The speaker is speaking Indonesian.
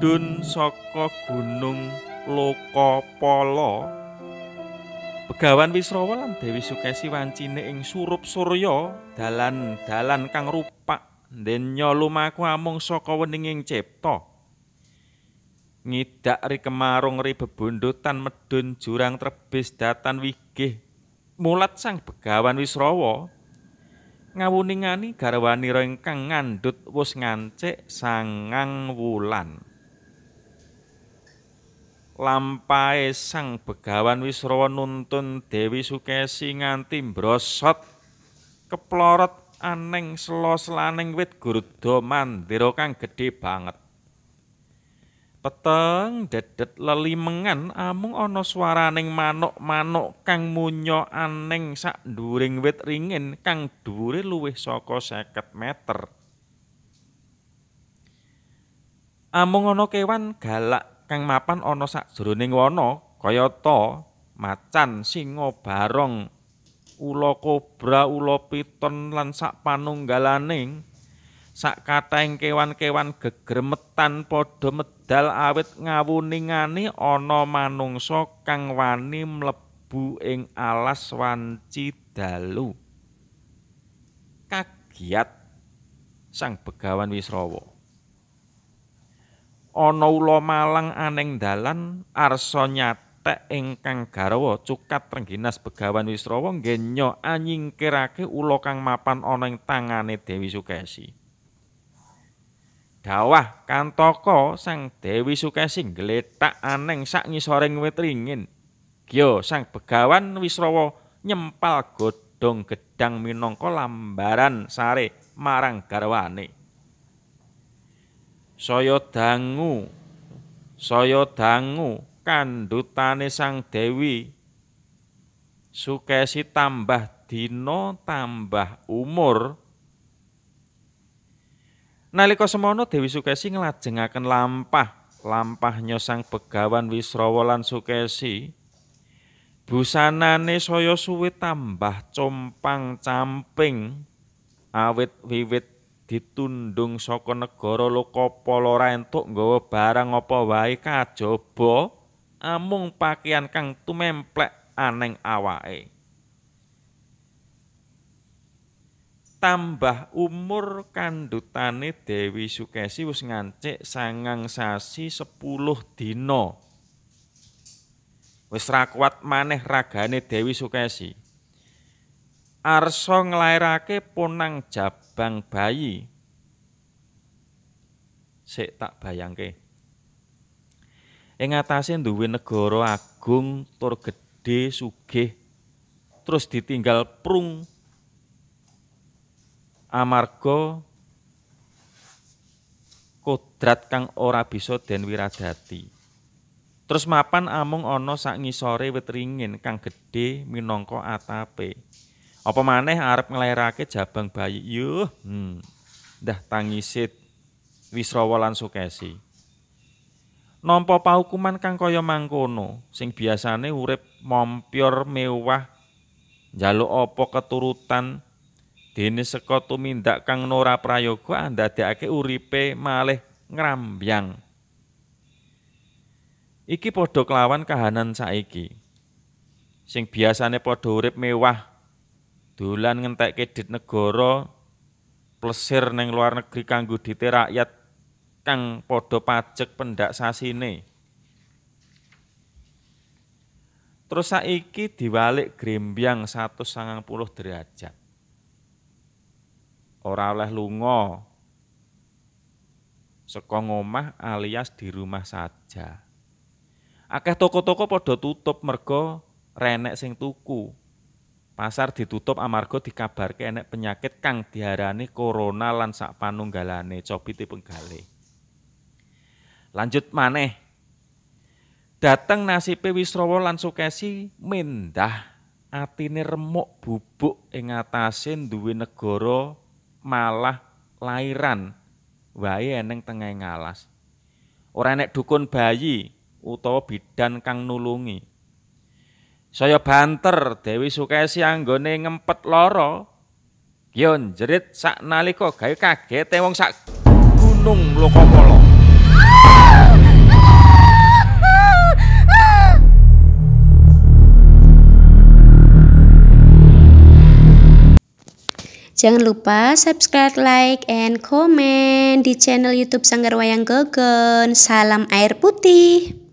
dun saka gunung Lokapala Begawan Wisrawa lan Dewi Sukesi wancine ing surup surya dalan-dalan kang rupak denya lumaku amung saka weninging cipta ngidak ri kemarung ri bebundutan medun jurang trebis datan wigih mulat sang Begawan Wisrawa ngawuningani garwani ingkang ngandhut wus ngancik sangang wulan lampai sang Begawan Wisrawa nuntun Dewi Sukesi nganti brosot keplorot aneng sela-selaning wit gurda mandira kang gede banget. Peteng dedet lelimengan amung ono suara aneng manuk-manuk kang munyo aneng sak during wit ringin kang duri luwih soko seket meter. Amung ono kewan galak kang mapan ana sakjroning wana kaya ta macan singa barong ula kobra ula piton lan sak panunggalaning sak kataing kewan-kewan gegermetan padha medal awit ngawuningane ana manungsa kang wani mlebu ing alas wanci dalu kagiat sang begawan Wisrawa ana ula malang aneng dalan arsa nyate ingkang garwa cukat rengginas begawan Wisrawa ngenya anyingkirake ula kang mapan ana ing tangane Dewi Sukesi. Dawah kantoko sang Dewi Sukesi ngletak aneng sak ngisoring wit ringin. Gyo sang begawan Wisrawa nyempal godhong gedang minangka lambaran sare marang garwane. saya dangu saya dangu kandhutane sang dewi sukesi tambah dina tambah umur nalika semana dewi sukesi nglajengaken lampah lampahnya sang begawan wisrawa lan sukesi busanane saya suwe tambah compang camping awit wiwit ditundung saka negara lokopala ora entuk nggawa barang apa wae kajaba amung pakaian kang tumemplek aneng awake tambah umur kandutane Dewi Sukesi wis ngancik sangang sasi 10 dina wis rakuat maneh ragane Dewi Sukesi arsa nglairake ponang jab Kang bayi sik tak bayangke ing atase duwe negara agung tur gedhe sugih terus ditinggal prung amarga kodrat kang ora bisa den wiradati terus mapan amung ana sak ngisore wit ringin kang gedhe minangka atape apa maneh arep nglairake jabang bayi yuh. Hmm. Dah tangisit Wisrawa lan Sukesi. Nampa paukuman kang kaya mangkono, sing biasane urip mompyor mewah, njaluk apa keturutan dene sekotu tumindak kang nora prayoga andadekake uripe malih ngrambyang. Iki padha kelawan kahanan saiki. Sing biasane padha urip mewah dolan ngentek kredit negara plesir neng luar negeri kanggo dite rakyat kang podo pajek pendak sasine Terus saiki diwalik grembyang puluh derajat. Ora oleh lunga. Saka omah alias di rumah saja. Akeh toko-toko podo tutup mergo renek sing tuku. Pasar ditutup amarga dikabarke enek penyakit kang diharani corona lan sak panunggalane cobi penggale. Lanjut maneh. Dateng nasibe Wisrawa lan Sukesi mendah atine remuk bubuk ing atase duwe negara malah lairan wae eneng tengah ngalas. Ora enek dukun bayi utawa bidan kang nulungi. Saya banter Dewi Sukesi anggone ngempet loro. Yon ya, jerit sak naliko gawe kaget eh, wong sak gunung lokopolo Jangan lupa subscribe, like, and comment di channel YouTube Sanggar Wayang Gogon. Salam air putih.